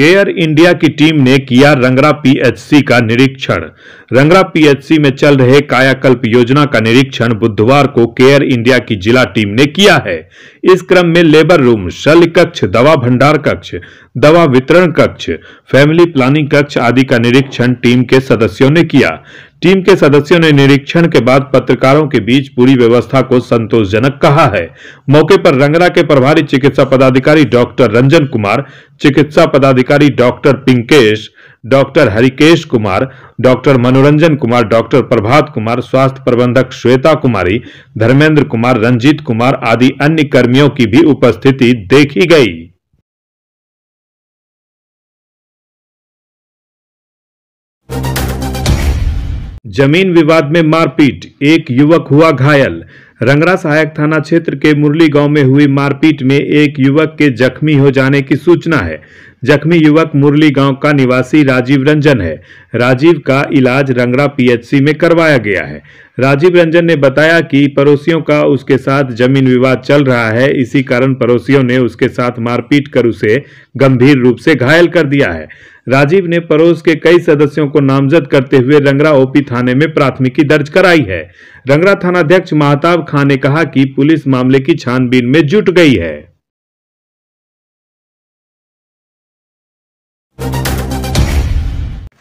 care India की team ने किया रंगरा पीएचसी का निरीक्षण रंगरा पीएचसी में चल रहे कायाकल्प योजना का निरीक्षण बुधवार को केयर इंडिया की जिला टीम ने किया है इस क्रम में लेबर रूम शल्य कक्ष दवा भंडार कक्ष दवा वितरण कक्ष फैमिली प्लानिंग कक्ष आदि का निरीक्षण टीम के सदस्यों ने किया टीम के सदस्यों ने निरीक्षण के बाद पत्रकारों के बीच पूरी व्यवस्था को संतोषजनक कहा है मौके पर रंगरा के प्रभारी चिकित्सा पदाधिकारी डॉक्टर रंजन कुमार चिकित्सा पदाधिकारी doctor Pinkesh doctor Harikesh Kumar doctor Manoranjan Kumar doctor प्रभात कुमार स्वास्थ्य प्रबंधक श्वेता कुमारी धर्मेंद्र कुमार रंजीत कुमार आदि अन्य कर्मियों की भी उपस्थिति देखी गयी जमीन विवाद में मारपीट एक युवक हुआ घायल रंगरा सहायक थाना क्षेत्र के मुरली गांव में हुई मारपीट में एक युवक के जख्मी हो जाने की सूचना है जख्मी युवक मुरली गांव का निवासी राजीव रंजन है राजीव का इलाज रंगरा पीएचसी में करवाया गया है राजीव रंजन ने बताया कि पड़ोसियों का उसके साथ जमीन विवाद चल रहा है इसी कारण पड़ोसियों ने उसके साथ मारपीट कर उसे गंभीर रूप से घायल कर दिया है राजीव ने पड़ोस के कई सदस्यों को नामजद करते हुए रंगरा ओपी थाने में प्राथमिकी दर्ज कराई है रंगरा थाना अध्यक्ष महताब खान ने कहा कि पुलिस मामले की छानबीन में जुट गई है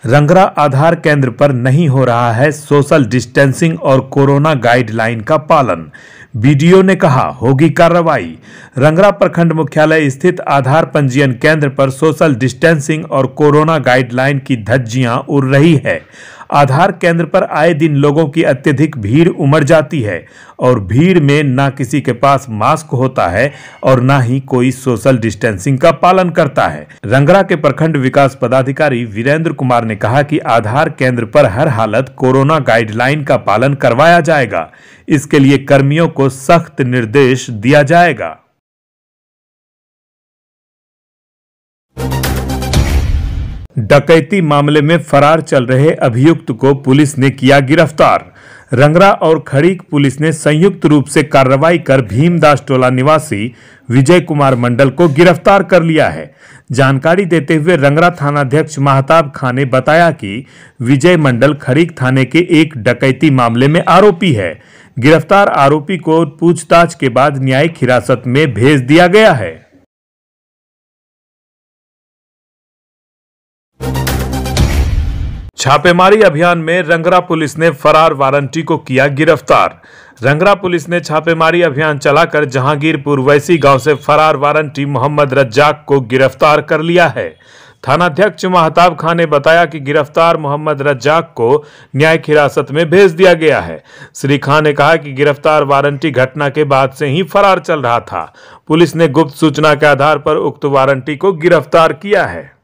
रंगरा आधार केंद्र पर नहीं हो रहा है सोशल डिस्टेंसिंग और कोरोना गाइडलाइन का पालन बीडीओ ने कहा होगी कार्रवाई रंगरा प्रखंड मुख्यालय स्थित आधार पंजीयन केंद्र पर सोशल डिस्टेंसिंग और कोरोना गाइडलाइन की धज्जियां उड़ रही है आधार केंद्र पर आए दिन लोगों की अत्यधिक भीड़ उमड़ जाती है और भीड़ में ना किसी के पास मास्क होता है और ना ही कोई सोशल डिस्टेंसिंग का पालन करता है रंगरा के प्रखंड विकास पदाधिकारी वीरेंद्र कुमार ने कहा कि आधार केंद्र पर हर हालत कोरोना गाइडलाइन का पालन करवाया जाएगा इसके लिए कर्मियों को सख्त निर्देश दिया जाएगा डकैती मामले में फरार चल रहे अभियुक्त को पुलिस ने किया गिरफ्तार रंगरा और खड़ीक पुलिस ने संयुक्त रूप से कार्रवाई कर भीमदास टोला निवासी विजय कुमार मंडल को गिरफ्तार कर लिया है जानकारी देते हुए रंगरा थानाध्यक्ष महताब खान ने बताया कि विजय मंडल खड़ीक थाने के एक डकैती मामले में आरोपी है गिरफ्तार आरोपी को पूछताछ के बाद न्यायिक हिरासत में भेज दिया गया है छापेमारी अभियान में रंगरा पुलिस ने फरार वारंटी को किया गिरफ्तार रंगरा पुलिस ने छापेमारी अभियान चलाकर जहांगीरपुर वैसी गांव से फरार वारंटी मोहम्मद रज्जाक को गिरफ्तार कर लिया है थानाध्यक्ष महताब खान ने बताया कि गिरफ्तार मोहम्मद रज्जाक को न्यायिक हिरासत में भेज दिया गया है श्री खान ने कहा कि गिरफ्तार वारंटी घटना के बाद से ही फरार चल रहा था पुलिस ने गुप्त सूचना के आधार पर उक्त वारंटी को गिरफ्तार किया है